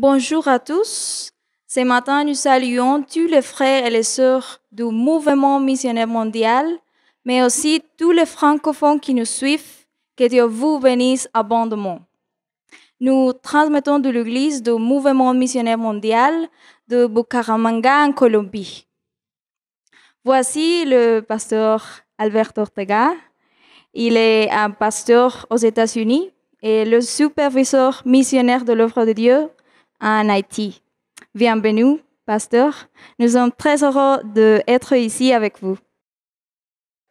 Bonjour à tous. Ce matin, nous saluons tous les frères et les sœurs du mouvement missionnaire mondial, mais aussi tous les francophones qui nous suivent. Que Dieu vous bénisse abondamment. Nous transmettons de l'Église du mouvement missionnaire mondial de Bucaramanga en Colombie. Voici le pasteur Alberto Ortega. Il est un pasteur aux États-Unis et le superviseur missionnaire de l'œuvre de Dieu en Haïti. Bienvenue, pasteur. Nous sommes très heureux d'être ici avec vous.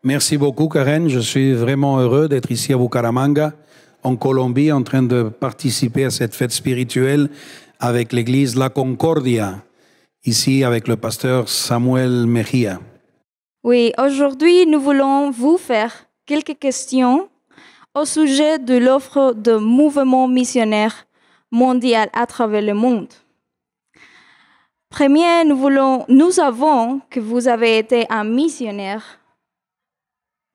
Merci beaucoup, Karen. Je suis vraiment heureux d'être ici à Bucaramanga, en Colombie, en train de participer à cette fête spirituelle avec l'église La Concordia, ici avec le pasteur Samuel Mejia. Oui, aujourd'hui, nous voulons vous faire quelques questions au sujet de l'offre de mouvement missionnaire mondial à travers le monde. Premier, nous, savons que vous avez été un missionnaire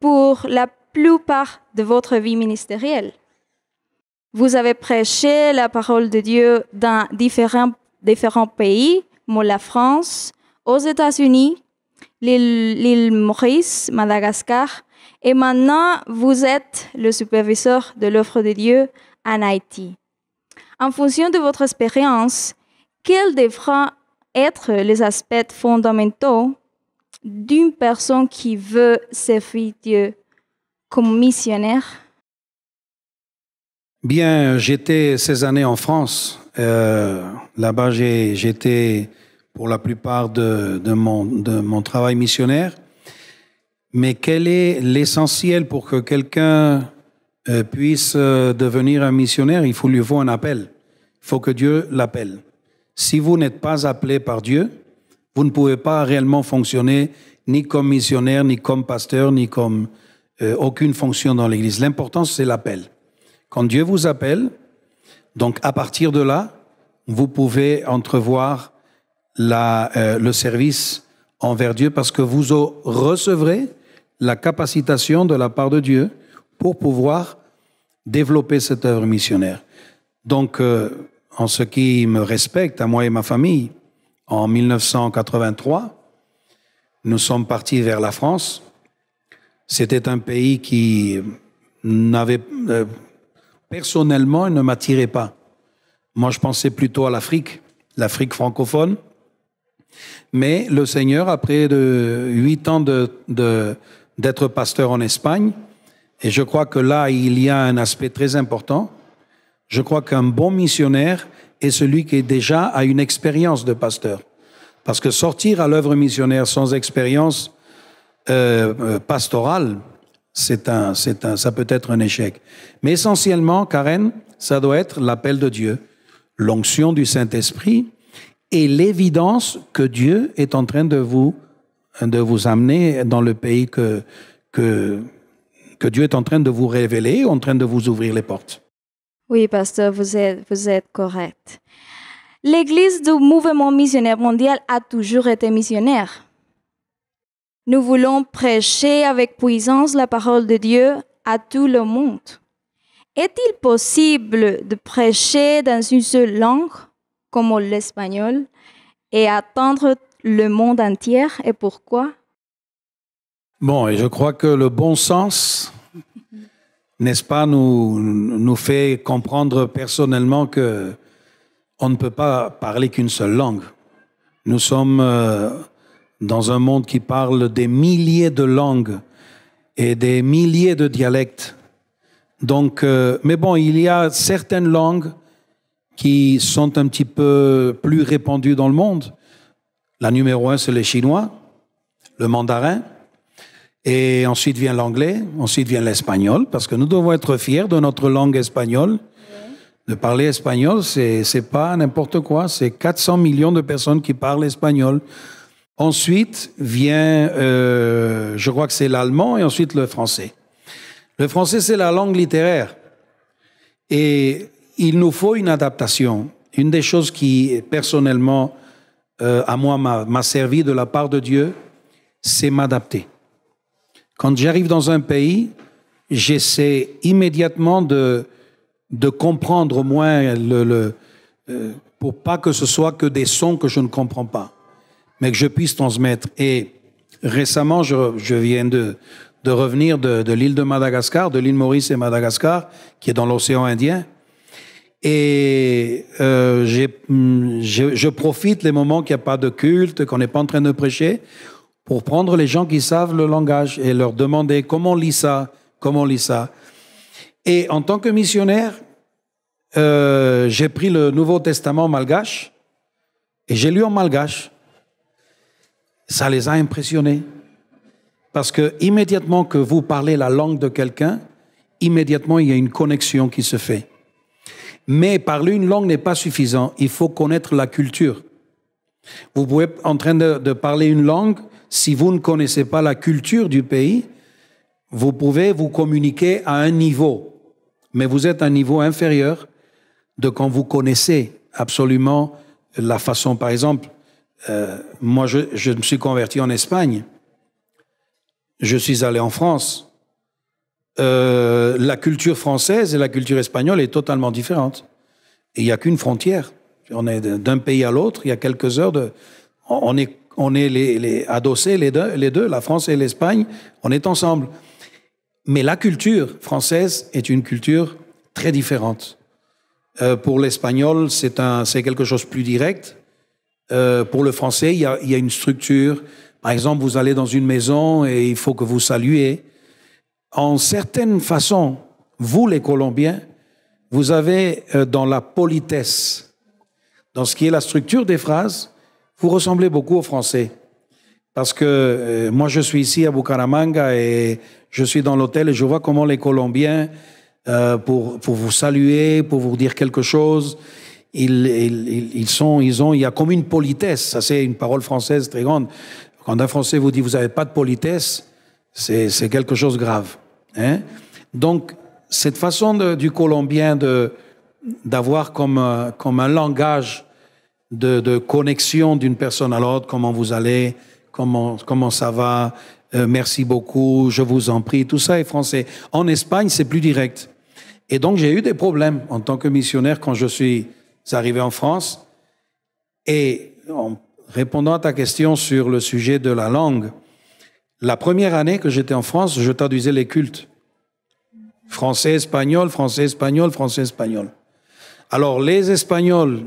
pour la plupart de votre vie ministérielle. Vous avez prêché la parole de Dieu dans différents, différents pays, comme la France, aux États-Unis, l'île Maurice, Madagascar, et maintenant vous êtes le superviseur de l'offre de Dieu en Haïti. En fonction de votre expérience, quels devraient être les aspects fondamentaux d'une personne qui veut servir Dieu comme missionnaire Bien, j'étais ces années en France. Euh, là-bas, j'étais pour la plupart de mon travail missionnaire. Mais quel est l'essentiel pour que quelqu'un euh, puisse euh, devenir un missionnaire, il faut lui faut un appel. Il faut que Dieu l'appelle. Si vous n'êtes pas appelé par Dieu, vous ne pouvez pas réellement fonctionner ni comme missionnaire, ni comme pasteur, ni comme euh, aucune fonction dans l'Église. L'important, c'est l'appel. Quand Dieu vous appelle, donc à partir de là, vous pouvez entrevoir la, le service envers Dieu parce que vous recevrez la capacitation de la part de Dieu pour pouvoir développer cette œuvre missionnaire. Donc, euh, en ce qui me respecte, à moi et ma famille, en 1983, nous sommes partis vers la France. C'était un pays qui n'avait, euh, personnellement, ne m'attirait pas. Moi, je pensais plutôt à l'Afrique, l'Afrique francophone. Mais le Seigneur, après huit ans d'être pasteur en Espagne, et je crois que là, il y a un aspect très important. Je crois qu'un bon missionnaire est celui qui est déjà a une expérience de pasteur. Parce que sortir à l'œuvre missionnaire sans expérience euh, euh, pastorale, c'est un, c'est un, ça peut être un échec. Mais essentiellement, Karen, ça doit être l'appel de Dieu, l'onction du Saint-Esprit et l'évidence que Dieu est en train de vous, de vous amener dans le pays que, que, que Dieu est en train de vous révéler, en train de vous ouvrir les portes. Oui, pasteur, vous êtes, vous êtes correct. L'Église du mouvement missionnaire mondial a toujours été missionnaire. Nous voulons prêcher avec puissance la parole de Dieu à tout le monde. Est-il possible de prêcher dans une seule langue, comme l'espagnol, et attendre le monde entier et pourquoi Bon, et je crois que le bon sens, n'est-ce pas, nous, nous fait comprendre personnellement que on ne peut pas parler qu'une seule langue. Nous sommes euh, dans un monde qui parle des milliers de langues et des milliers de dialectes. Donc, euh, mais bon, il y a certaines langues qui sont un petit peu plus répandues dans le monde. La numéro un, c'est les Chinois, le mandarin. Et ensuite vient l'anglais, ensuite vient l'espagnol, parce que nous devons être fiers de notre langue espagnole. De parler espagnol, c'est, c'est pas n'importe quoi. C'est 400 millions de personnes qui parlent espagnol. Ensuite vient, euh, je crois que c'est l'allemand et ensuite le français. Le français, c'est la langue littéraire. Et il nous faut une adaptation. Une des choses qui, personnellement, euh, à moi, m'a servi de la part de Dieu, c'est m'adapter. Quand j'arrive dans un pays, j'essaie immédiatement de, de comprendre au moins le, euh, pour pas que ce soit que des sons que je ne comprends pas, mais que je puisse transmettre. Et récemment, je, viens de, revenir de, l'île de Madagascar, de l'île Maurice et Madagascar, qui est dans l'océan Indien. Et euh, mm, je, je profite les moments qu'il n'y a pas de culte, qu'on n'est pas en train de prêcher, pour prendre les gens qui savent le langage et leur demander comment on lit ça, comment on lit ça. Et en tant que missionnaire, euh, j'ai pris le Nouveau Testament malgache et j'ai lu en malgache. Ça les a impressionnés. Parce que immédiatement que vous parlez la langue de quelqu'un, immédiatement il y a une connexion qui se fait. Mais parler une langue n'est pas suffisant. Il faut connaître la culture. Vous pouvez être en train de, de parler une langue si vous ne connaissez pas la culture du pays, vous pouvez vous communiquer à un niveau, mais vous êtes à un niveau inférieur de quand vous connaissez absolument la façon. Par exemple, euh, moi, je, me suis converti en Espagne, je suis allé en France. Euh, la culture française et la culture espagnole est totalement différente. Il n'y a qu'une frontière. On est d'un pays à l'autre, il y a quelques heures de... On est on est les, les adossés, les deux, la France et l'Espagne, on est ensemble. Mais la culture française est une culture très différente. Euh, pour l'espagnol, c'est quelque chose de plus direct. Euh, pour le français, il y, a, une structure. Par exemple, vous allez dans une maison et il faut que vous saluez. En certaines façons, vous les Colombiens, vous avez euh, dans la politesse, dans ce qui est la structure des phrases, vous ressemblez beaucoup aux Français. Parce que euh, moi, je suis ici à Bucaramanga et je suis dans l'hôtel et je vois comment les Colombiens, euh, pour, pour vous saluer, pour vous dire quelque chose, ils, ils, ils, sont, ils ont, il y a comme une politesse. Ça, c'est une parole française très grande. Quand un Français vous dit vous n'avez pas de politesse, c'est quelque chose de grave. Hein. Donc, cette façon du Colombien de d'avoir comme, euh, comme un langage de, connexion d'une personne à l'autre, comment vous allez, comment, comment ça va, euh, merci beaucoup, je vous en prie, tout ça est français. En Espagne, c'est plus direct. Et donc j'ai eu des problèmes en tant que missionnaire quand je suis arrivé en France. Et en répondant à ta question sur le sujet de la langue, la première année que j'étais en France, je traduisais les cultes. Français, espagnol, français, espagnol, français, espagnol. Alors les Espagnols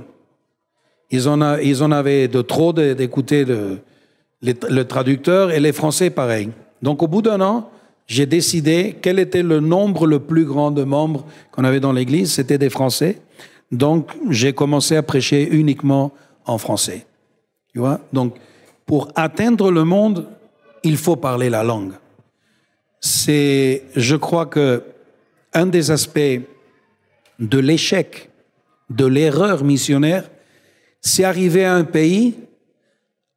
ils en, avaient de trop d'écouter le, le, traducteur et les Français pareil. Donc au bout d'un an, j'ai décidé quel était le nombre le plus grand de membres qu'on avait dans l'Église. C'était des Français. Donc j'ai commencé à prêcher uniquement en français. Tu vois Donc pour atteindre le monde, il faut parler la langue. C'est, je crois que, un des aspects de l'échec, de l'erreur missionnaire, c'est arriver à un pays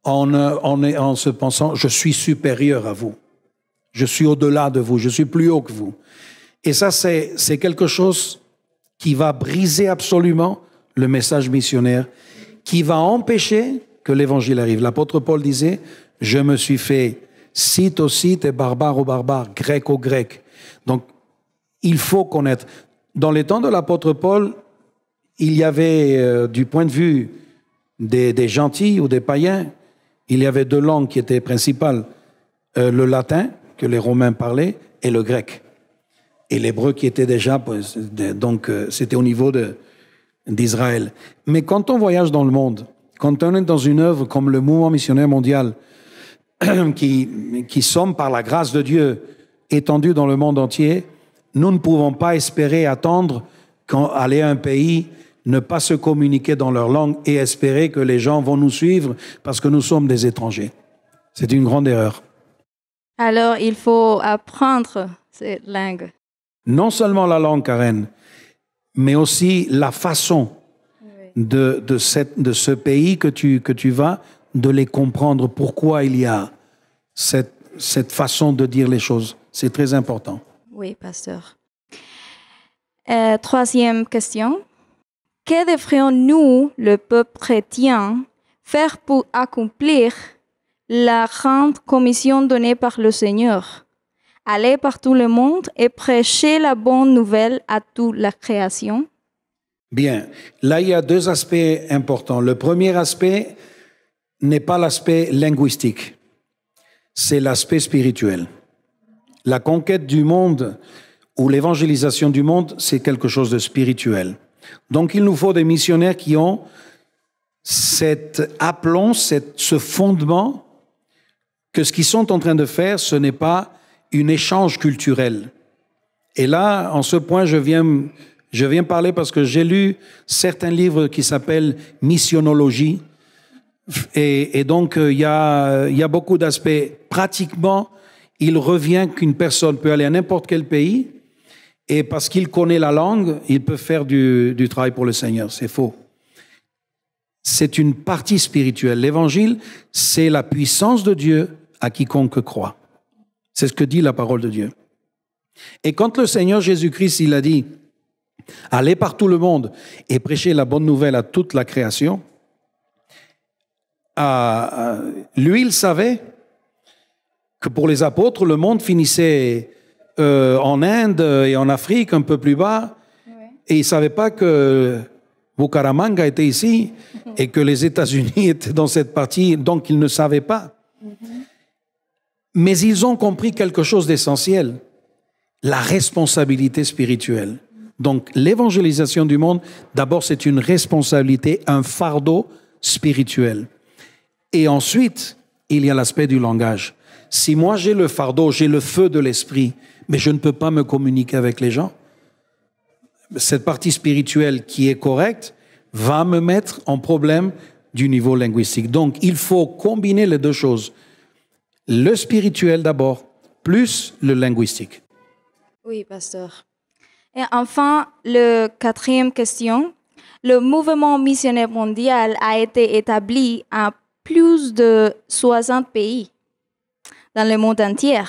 euh, en, se pensant, je suis supérieur à vous, je suis au-delà de vous, je suis plus haut que vous. Et ça, c'est quelque chose qui va briser absolument le message missionnaire, qui va empêcher que l'évangile arrive. L'apôtre Paul disait, je me suis fait site au site et barbare au barbare, grec au grec. Donc, il faut connaître. Dans les temps de l'apôtre Paul, il y avait, euh, du point de vue des, gentils ou des païens, il y avait deux langues qui étaient principales, euh, le latin, que les Romains parlaient, et le grec. Et l'hébreu qui était déjà, euh, donc euh, c'était au niveau d'Israël. Mais quand on voyage dans le monde, quand on est dans une œuvre comme le mouvement missionnaire mondial, qui, qui sommes par la grâce de Dieu étendus dans le monde entier, nous ne pouvons pas espérer attendre quand aller à un pays ne pas se communiquer dans leur langue et espérer que les gens vont nous suivre parce que nous sommes des étrangers. C'est une grande erreur. Alors, il faut apprendre cette langue. Non seulement la langue, Karen, mais aussi la façon de, de, cette, de ce pays que tu, que tu vas, de les comprendre pourquoi il y a cette, cette façon de dire les choses. C'est très important. Oui, pasteur. Euh, troisième question. Que devrions-nous, le peuple chrétien, faire pour accomplir la grande commission donnée par le Seigneur Aller par tout le monde et prêcher la bonne nouvelle à toute la création Bien, là il y a deux aspects importants. Le premier aspect n'est pas l'aspect linguistique, c'est l'aspect spirituel. La conquête du monde ou l'évangélisation du monde, c'est quelque chose de spirituel. Donc il nous faut des missionnaires qui ont cet aplomb, ce fondement que ce qu'ils sont en train de faire, ce n'est pas un échange culturel. Et là, en ce point, je viens, parler parce que j'ai lu certains livres qui s'appellent Missionologie. Et, donc, euh, il y a, il y a beaucoup d'aspects. Pratiquement, il revient qu'une personne peut aller à n'importe quel pays, et parce qu'il connaît la langue, il peut faire du, travail pour le Seigneur. C'est faux. C'est une partie spirituelle. L'évangile, c'est la puissance de Dieu à quiconque croit. C'est ce que dit la parole de Dieu. Et quand le Seigneur Jésus-Christ, il a dit, allez par tout le monde et prêchez la bonne nouvelle à toute la création, lui, il savait que pour les apôtres, le monde finissait euh, en Inde et en Afrique, un peu plus bas, et ils ne savaient pas que Bukaramanga était ici et que les États-Unis étaient dans cette partie, donc ils ne savaient pas. Mm-hmm. Mais ils ont compris quelque chose d'essentiel, la responsabilité spirituelle. Donc l'évangélisation du monde, d'abord c'est une responsabilité, un fardeau spirituel. Et ensuite, il y a l'aspect du langage si moi j'ai le fardeau, j'ai le feu de l'esprit, mais je ne peux pas me communiquer avec les gens, cette partie spirituelle qui est correcte va me mettre en problème du niveau linguistique. Donc il faut combiner les deux choses. Le spirituel d'abord, plus le linguistique. Oui, pasteur. Et enfin, la quatrième question. Le mouvement missionnaire mondial a été établi à plus de 60 pays dans le monde entier.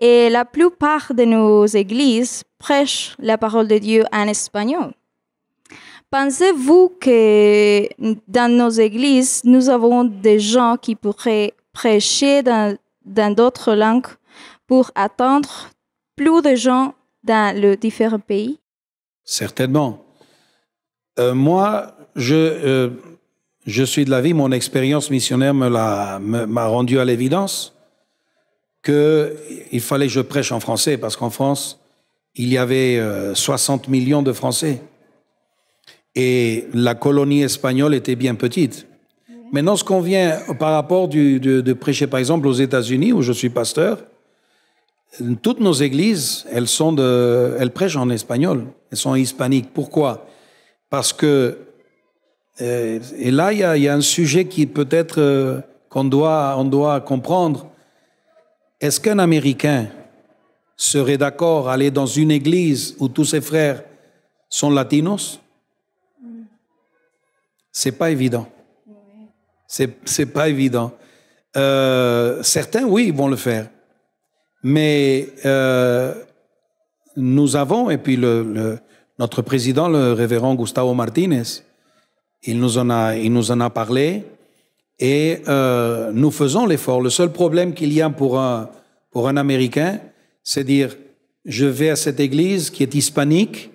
Et la plupart de nos églises prêchent la parole de Dieu en espagnol. Pensez-vous que dans nos églises, nous avons des gens qui pourraient prêcher dans, d'autres langues pour atteindre plus de gens dans les différents pays Certainement. Euh, moi, je, euh, je suis de l'avis, mon expérience missionnaire m'a me m'a rendu à l'évidence qu'il fallait que je prêche en français, parce qu'en France, il y avait 60 euh, millions de Français. Et la colonie espagnole était bien petite. Maintenant, ce qu'on vient par rapport du, de, prêcher, par exemple, aux États-Unis, où je suis pasteur, toutes nos églises, elles, sont de, elles prêchent en espagnol, elles sont hispaniques. Pourquoi Parce que, euh, et là, il y, a un sujet qui peut-être euh, qu'on doit, on doit comprendre, est-ce qu'un Américain serait d'accord aller dans une église où tous ses frères sont latinos C'est pas évident. C'est pas évident. Euh, certains, oui, vont le faire. Mais euh, nous avons, et puis notre président, le révérend Gustavo Martinez, il nous en a, il nous en a parlé. Et euh, nous faisons l'effort. Le seul problème qu'il y a pour un, pour un Américain, c'est dire, je vais à cette église qui est hispanique,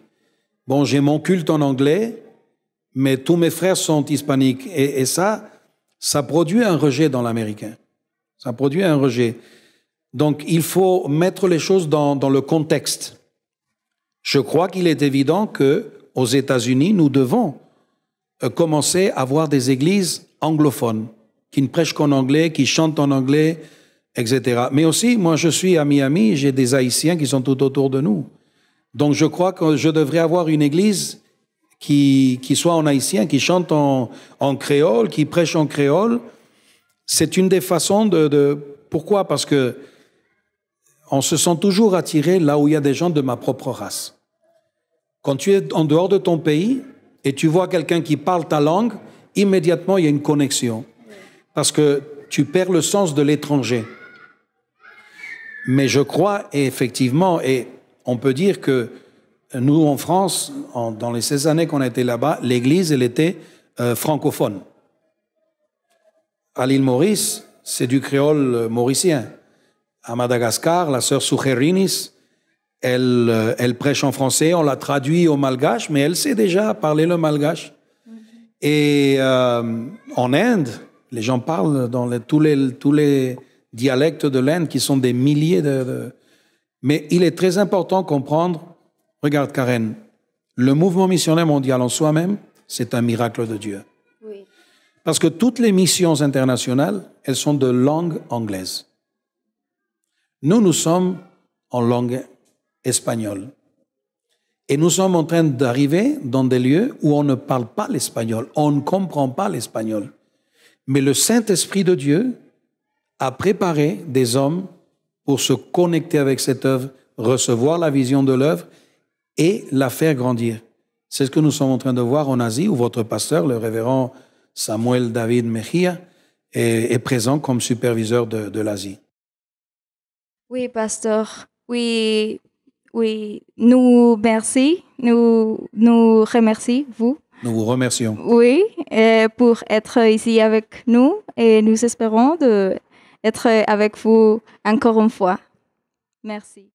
bon, j'ai mon culte en anglais, mais tous mes frères sont hispaniques. Et, et ça, ça produit un rejet dans l'Américain. Ça produit un rejet. Donc il faut mettre les choses dans, dans le contexte. Je crois qu'il est évident que aux États-Unis, nous devons euh, commencer à avoir des églises anglophones qui ne prêchent qu'en anglais, qui chantent en anglais, etc. Mais aussi, moi, je suis à Miami, j'ai des Haïtiens qui sont tout autour de nous. Donc, je crois que je devrais avoir une église qui, qui soit en haïtien, qui chante en, créole, qui prêche en créole. C'est une des façons de, de pourquoi Parce que on se sent toujours attiré là où il y a des gens de ma propre race. Quand tu es en dehors de ton pays et tu vois quelqu'un qui parle ta langue, immédiatement il y a une connexion parce que tu perds le sens de l'étranger. Mais je crois et effectivement, et on peut dire que nous en France, dans les 16 années qu'on était là-bas, l'Église, elle était euh, francophone. À l'île Maurice, c'est du créole euh, mauricien. À Madagascar, la sœur Soucherinis, elle, euh, elle prêche en français, on la traduit au malgache, mais elle sait déjà parler le malgache. Et en Inde, les gens parlent dans tous, les, dialectes de l'Inde qui sont des milliers de, Mais il est très important de comprendre, regarde Karen, le mouvement missionnaire mondial en soi-même, c'est un miracle de Dieu. Parce que toutes les missions internationales, elles sont de langue anglaise. Nous, nous sommes en langue espagnole. Et nous sommes en train d'arriver dans des lieux où on ne parle pas l'espagnol, on ne comprend pas l'espagnol. Mais le Saint-Esprit de Dieu a préparé des hommes pour se connecter avec cette œuvre, recevoir la vision de l'œuvre et la faire grandir. C'est ce que nous sommes en train de voir en Asie, où votre pasteur, le révérend Samuel David Mejia, est, présent comme superviseur de, l'Asie. Oui, pasteur. Oui, Nous merci. Nous, nous remercions vous. Nous vous remercions. Oui, pour être ici avec nous et nous espérons être avec vous encore une fois. Merci.